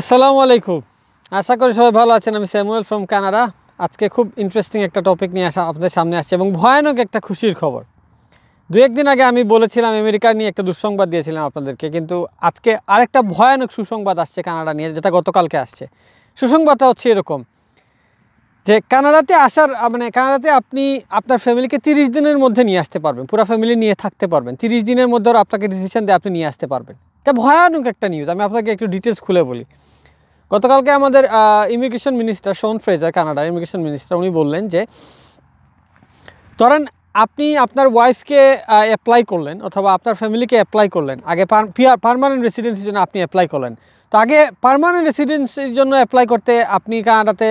আসসালামু আলাইকুম আশা করি সবাই ভালো আছেন আমি স্যামুয়েল ফ্রম কানাডা আজকে খুব ইন্টারেস্টিং একটা টপিক নিয়ে আসা আপনাদের সামনে আসছে এবং ভয়ানক একটা খুশির খবর দু একদিন আগে আমি বলেছিলাম আমেরিকা নিয়ে একটা দুঃসংবাদ দিয়েছিলাম আপনাদেরকে কিন্তু আজকে আরেকটা ভয়ানক সুসংবাদ আসছে কানাডা নিয়ে যেটা গতকালকে আসছে সুসংবাদটা হচ্ছে এরকম যে কানাডাতে আসার মানে কানাডাতে আপনি আপনার ফ্যামিলিকে তিরিশ দিনের মধ্যে নিয়ে আসতে পারবেন পুরো ফ্যামিলি নিয়ে থাকতে পারবেন তিরিশ দিনের মধ্যে আপনাকে ডিসিশন দিয়ে আপনি নিয়ে আসতে পারবেন এটা ভয়ানক একটা নিউজ আমি আপনাকে একটু ডিটেলস খুলে বলি গতকালকে আমাদের ইমিগ্রেশন মিনিস্টার শোন ফ্রেজার কানাডার ইমিগ্রেশন মিনিস্টার উনি বললেন যে ধরেন আপনি আপনার ওয়াইফকে অ্যাপ্লাই করলেন অথবা আপনার ফ্যামিলিকে অ্যাপ্লাই করলেন আগে পারমানেন্ট রেসিডেন্সির জন্য আপনি অ্যাপ্লাই করলেন তো আগে পারমানেন্ট রেসিডেন্সির জন্য অ্যাপ্লাই করতে আপনি কানাডাতে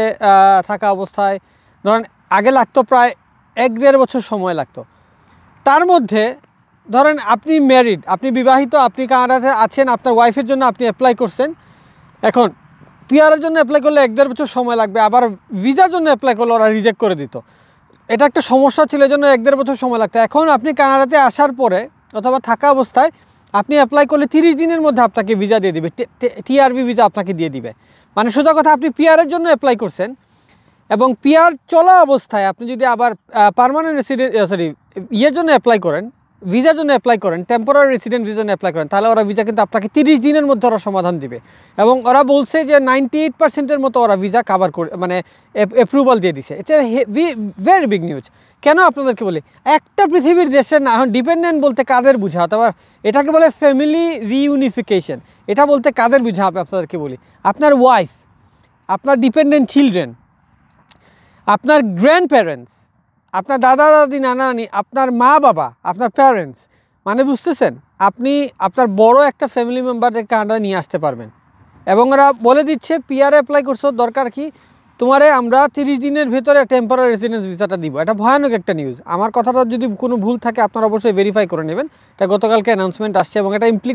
থাকা অবস্থায় ধরেন আগে লাগতো প্রায় এক দেড় বছর সময় লাগতো তার মধ্যে ধরেন আপনি ম্যারিড আপনি বিবাহিত আপনি কানাডাতে আছেন আপনার ওয়াইফের জন্য আপনি অ্যাপ্লাই করছেন এখন পিআরের জন্য অ্যাপ্লাই করলে এক দেড় বছর সময় লাগবে আবার ভিসার জন্য অ্যাপ্লাই করলে ওরা রিজেক্ট করে দিত এটা একটা সমস্যা ছিল জন্য এক দেড় বছর সময় লাগতো এখন আপনি কানাডাতে আসার পরে অথবা থাকা অবস্থায় আপনি অ্যাপ্লাই করলে তিরিশ দিনের মধ্যে আপনাকে ভিজা দিয়ে দিবে টিআরবি ভিজা আপনাকে দিয়ে দিবে মানে সোজা কথা আপনি পিআরের জন্য অ্যাপ্লাই করছেন এবং পিআর চলা অবস্থায় আপনি যদি আবার পারমানেন্ট রেসিডেন্ট সরি ইয়ের জন্য অ্যাপ্লাই করেন ভিসার জন্য অ্যাপ্লাই করেন টেম্পোরারি রেসিডেন্ট ভিজার জন্য অ্যাপ্লাই করেন তাহলে ওরা ভিজা কিন্তু আপনাকে তিরিশ দিনের মধ্যে ওরা সমাধান দিবে এবং ওরা বলছে যে নাইনটি এইট পার্সেন্টের মতো ওরা ভিসা কাভার করে মানে অ্যাপ্রুভাল দিয়ে দিছে এটা ভেরি বিগ নিউজ কেন আপনাদেরকে বলি একটা পৃথিবীর দেশের না এখন ডিপেন্ডেন্ট বলতে কাদের বুঝা হতে এটাকে বলে ফ্যামিলি রিউনিফিকেশন এটা বলতে কাদের বুঝা হবে আপনাদেরকে বলি আপনার ওয়াইফ আপনার ডিপেন্ডেন্ট চিলড্রেন আপনার গ্র্যান্ড প্যারেন্টস আপনার দাদা দাদি নানা নানি আপনার মা বাবা আপনার প্যারেন্টস মানে বুঝতেছেন আপনি আপনার বড় একটা ফ্যামিলি মেম্বারদের আন্ডারে নিয়ে আসতে পারবেন এবং ওরা বলে দিচ্ছে পিআর অ্যাপ্লাই করছো দরকার কি তোমারে আমরা তিরিশ দিনের ভেতরে টেম্পোরারি রেসিডেন্স ভিসাটা দিব এটা ভয়ানক একটা নিউজ আমার কথাটা যদি কোনো ভুল থাকে আপনারা অবশ্যই ভেরিফাই করে নেবেন এটা গতকালকে অ্যানাউন্সমেন্ট আসছে এবং এটা ইমপ্লি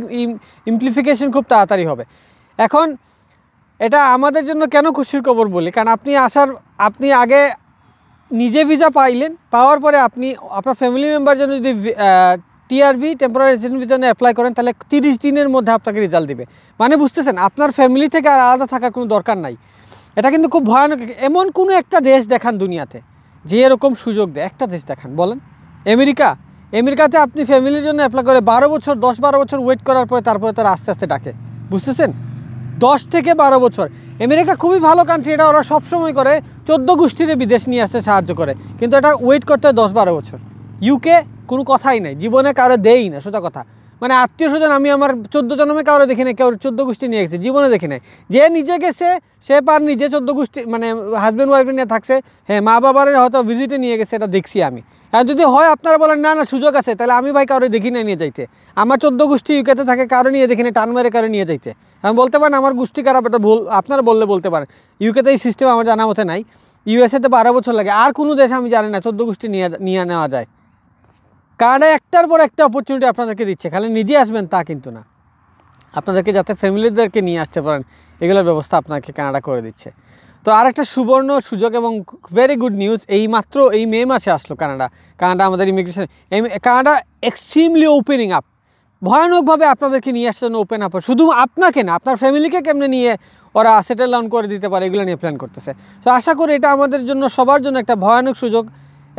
ইমপ্লিফিকেশন খুব তাড়াতাড়ি হবে এখন এটা আমাদের জন্য কেন খুশির খবর বলি কারণ আপনি আসার আপনি আগে নিজে ভিসা পাইলেন পাওয়ার পরে আপনি আপনার ফ্যামিলি মেম্বার জন্য যদি TRV temporary resident visa apply করেন তাহলে তিরিশ দিনের মধ্যে আপনাকে রেজাল্ট দেবে মানে বুঝতেছেন আপনার ফ্যামিলি থেকে আর আলাদা থাকার কোনো দরকার নাই এটা কিন্তু খুব ভয়ানক এমন কোনো একটা দেশ দেখান দুনিয়াতে যে এরকম সুযোগ দেয় একটা দেশ দেখান বলেন আমেরিকা আমেরিকাতে আপনি ফ্যামিলির জন্য অ্যাপ্লাই করে বারো বছর দশ বারো বছর ওয়েট করার পরে তারপরে তারা আস্তে আস্তে ডাকে বুঝতেছেন দশ থেকে বারো বছর আমেরিকা খুবই ভালো কান্ট্রি এটা ওরা সবসময় করে চোদ্দো গোষ্ঠীরে বিদেশ নিয়ে আসতে সাহায্য করে কিন্তু এটা ওয়েট করতে হয় দশ বারো বছর ইউকে কোনো কথাই নাই জীবনে কারো দেই না সোজা কথা মানে আত্মীয় স্বজন আমি আমার চোদ্দো জন্মে কারো দেখি নাই কেউ চোদ্দো গোষ্ঠী নিয়ে গেছে জীবনে দেখি নাই যে নিজে গেছে সে পার নিজে চোদ্দো গোষ্ঠী মানে হাজব্যান্ড ওয়াইফ নিয়ে থাকছে হ্যাঁ মা বাবার হয়তো ভিজিটে নিয়ে গেছে এটা দেখছি আমি হ্যাঁ যদি হয় আপনারা বলেন না না সুযোগ আছে তাহলে আমি ভাই কারো দেখি না নিয়ে যাইতে আমার চোদ্দো গোষ্ঠী ইউকেতে থাকে কারো নিয়ে দেখি না টান মারে কারো নিয়ে যাইতে আমি বলতে পারেন আমার গোষ্ঠী খারাপ এটা ভুল আপনারা বললে বলতে পারেন ইউকেতে এই সিস্টেম আমার জানা মতে নাই ইউএসএতে বারো বছর লাগে আর কোনো দেশে আমি জানি না চোদ্দো গোষ্ঠী নিয়ে নিয়ে নেওয়া যায় কানাডা একটার পর একটা অপরচুনিটি আপনাদেরকে দিচ্ছে খালি নিজে আসবেন তা কিন্তু না আপনাদেরকে যাতে ফ্যামিলিদেরকে নিয়ে আসতে পারেন এগুলোর ব্যবস্থা আপনাকে কানাডা করে দিচ্ছে তো আর একটা সুবর্ণ সুযোগ এবং ভেরি গুড নিউজ এই মাত্র এই মে মাসে আসলো কানাডা কানাডা আমাদের immigration Canada extremely opening up ভয়ানকভাবে আপনাদেরকে নিয়ে আসার জন্য ওপেন আপ শুধু আপনাকে না আপনার ফ্যামিলিকে কেমনে নিয়ে ওরা সেটেল ডাউন করে দিতে পারে এগুলো নিয়ে প্ল্যান করতেছে তো আশা করি এটা আমাদের জন্য সবার জন্য একটা ভয়ানক সুযোগ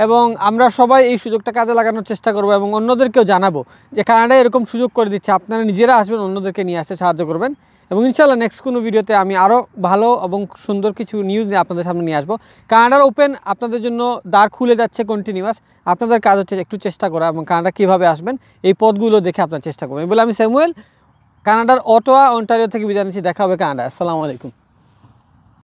এবং আমরা সবাই এই সুযোগটা কাজে লাগানোর চেষ্টা করব এবং অন্যদেরকেও জানাবো যে কানাডা এরকম সুযোগ করে দিচ্ছে আপনারা নিজেরা আসবেন অন্যদেরকে নিয়ে আসতে সাহায্য করবেন এবং ইনশাল্লাহ নেক্সট কোনো ভিডিওতে আমি আরও ভালো এবং সুন্দর কিছু নিউজ নিয়ে আপনাদের সামনে নিয়ে আসবো কানাডার ওপেন আপনাদের জন্য দ্বার খুলে যাচ্ছে কন্টিনিউয়াস আপনাদের কাজ হচ্ছে একটু চেষ্টা করা এবং কানাডা কীভাবে আসবেন এই পদগুলো দেখে আপনার চেষ্টা করবেন বলে আমি স্যামুয়েল কানাডার অটোয়া অন্টারিও থেকে বিদায় নিচ্ছি দেখা হবে কানাডা আসসালামু আলাইকুম